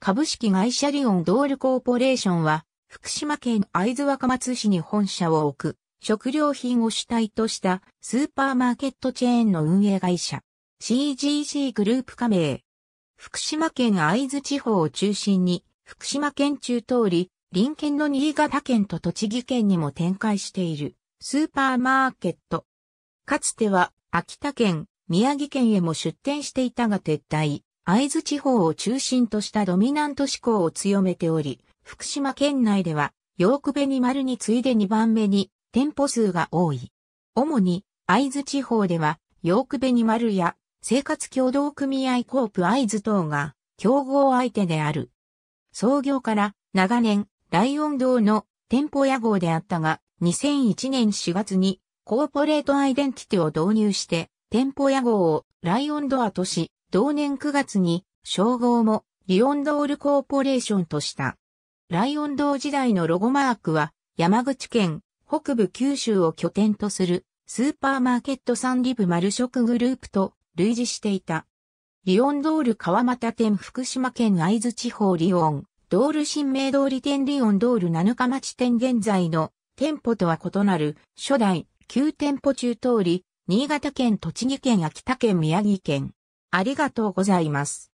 株式会社リオンドールコーポレーションは、福島県会津若松市に本社を置く、食料品を主体としたスーパーマーケットチェーンの運営会社、CGC グループ加盟。福島県会津地方を中心に、福島県中通り、隣県の新潟県と栃木県にも展開している、スーパーマーケット。かつては、秋田県、宮城県へも出店していたが撤退。会津地方を中心としたドミナント志向を強めており、福島県内では、ヨークベニマルに次いで2番目に店舗数が多い。主に、会津地方では、ヨークベニマルや生活協同組合コープ会津等が競合相手である。創業から長年、ライオン堂の店舗屋号であったが、2001年4月にコーポレートアイデンティティを導入して、店舗屋号をライオンドアとし、同年9月に、称号もリオンドールコーポレーションとした。ライオンドー時代のロゴマークは、山口県北部九州を拠点とするスーパーマーケットサンリブ丸食グループと類似していた。リオンドール川俣店福島県合津地方リオン、ドール新名通り店リオンドール七日町店現在の店舗とは異なる初代9店舗中通り、新潟県栃木県秋田県宮城県ありがとうございます。